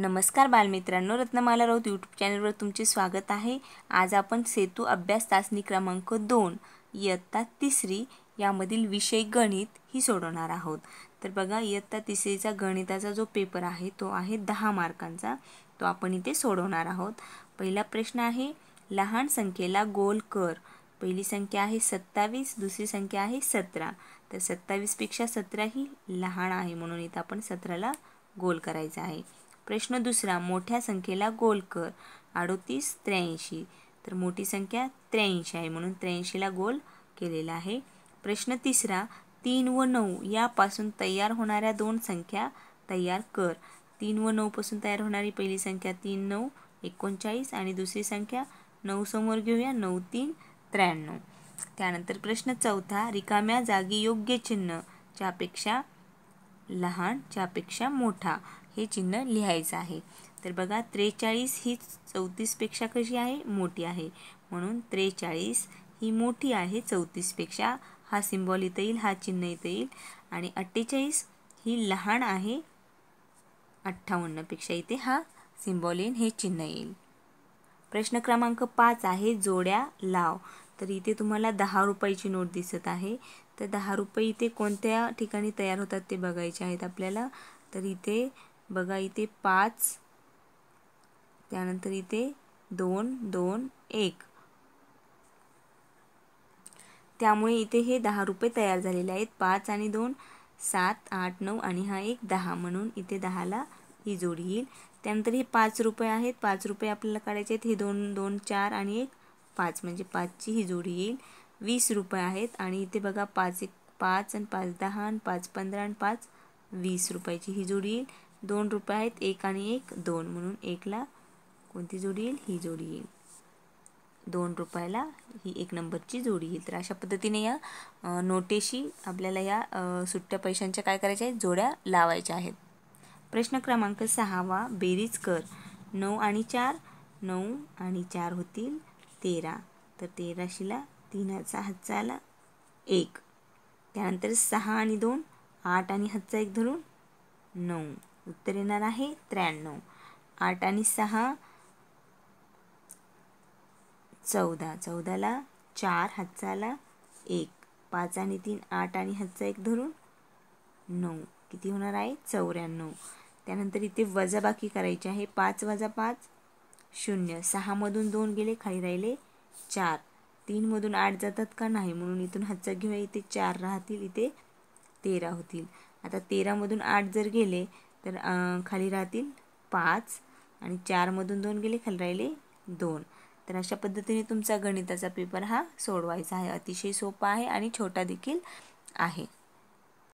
नमस्कार बालमित्रांनो रत्नमाला राऊत यूट्यूब चॅनलवर तुमचे स्वागत आहे आज आपण सेतू अभ्यास चाचणी क्रमांक दोन इयत्ता तिसरी यामधील विषय गणित ही सोडवणार आहोत तर बघा इयत्ता तिसरीचा गणिताचा जो पेपर आहे तो आहे दहा मार्कांचा तो आपण इथे सोडवणार आहोत पहिला प्रश्न आहे लहान संख्येला गोल कर पहिली संख्या आहे सत्तावीस दुसरी संख्या आहे सतरा तर सत्तावीसपेक्षा सतरा ही लहान आहे म्हणून इथं आपण सतराला गोल करायचा आहे प्रश्न दुसरा मोठ्या संख्येला गोल कर अडोतीस त्र्याऐंशी तर मोठी संख्या त्र्याऐंशी आहे म्हणून त्र्याऐंशीला गोल केलेला आहे प्रश्न तिसरा तीन व नऊ यापासून तयार होणाऱ्या दोन संख्या तयार कर तीन व नऊपासून तयार होणारी पहिली संख्या तीन नऊ एकोणचाळीस आणि दुसरी संख्या नऊ समोर घेऊया नऊ तीन त्र्याण्णव त्यानंतर प्रश्न चौथा रिकाम्या जागी योग्य चिन्ह ज्यापेक्षा लहान ज्यापेक्षा मोठा हे चिन्ह लिहायचं आहे तर बघा त्रेचाळीस ही चौतीसपेक्षा कशी आहे मोठी आहे म्हणून त्रेचाळीस ही मोठी आहे चौतीसपेक्षा हा सिंबॉल इथं येईल हा चिन्ह इथं येईल आणि अठ्ठेचाळीस ही लहान आहे अठ्ठावन्नपेक्षा इथे हा सिंबॉल येईल हे चिन्ह येईल प्रश्न क्रमांक पाच आहे जोड्या लाव तर इथे तुम्हाला दहा रुपयाची नोट दिसत आहे तर दहा रुपये इथे कोणत्या ठिकाणी तयार होतात ते बघायचे आहेत आपल्याला तर इथे बघा इथे पाच त्यानंतर इथे दोन दोन एक त्यामुळे इथे हे दहा रुपये तयार झालेले आहेत पाच आणि दोन सात आठ नऊ आणि हा एक दहा म्हणून इथे दहाला ही जोड येईल त्यानंतर हे पाच रुपये आहेत पाच रुपये आपल्याला काढायचे आहेत हे दोन दोन चार आणि एक पाच म्हणजे पाचची ही जोडी येईल वीस रुपये आहेत आणि इथे बघा पाच एक पाच आणि पाच दहा आणि पाच पंधरा आणि पाच वीस रुपयाची ही जोडी येईल दोन रुपये आहेत एक आणि एक दोन म्हणून एकला कोणती जोडी येईल ही जोडी येईल दोन रुपयाला ही एक नंबरची जोडी येईल तर अशा पद्धतीने या नोटेशी आपल्याला या सुट्ट्या पैशांच्या काय करायच्या आहेत जोड्या लावायच्या आहेत प्रश्न क्रमांक सहावा बेरीज कर नऊ आणि चार नऊ आणि चार होतील तेरा तर तेराशीला तीन हजार हातचाला एक त्यानंतर सहा आणि दोन आठ आणि हातचा एक धरून नऊ उत्तर येणार आहे त्र्याण्णव आठ आणि सहा चौदा चौदाला चार हातचाला एक पाच आणि तीन आठ आणि हातचा एक धरून नऊ किती होणार आहे चौऱ्याण्णव त्यानंतर इथे वजाबाकी करायची आहे पाच वजा पाच शून्य सहामधून दोन गेले खाली राहिले चार तीनमधून आठ जातात का नाही म्हणून इथून हातचा घेऊया इथे चार राहतील इथे तेरा होतील आता तेरामधून आठ जर गेले तर खाली राहतील पाच आणि चारमधून दोन गेले खाली राहिले दोन तर अशा पद्धतीने तुमचा गणिताचा पेपर हा सोडवायचा आहे अतिशय सोपा आहे आणि छोटा देखील आहे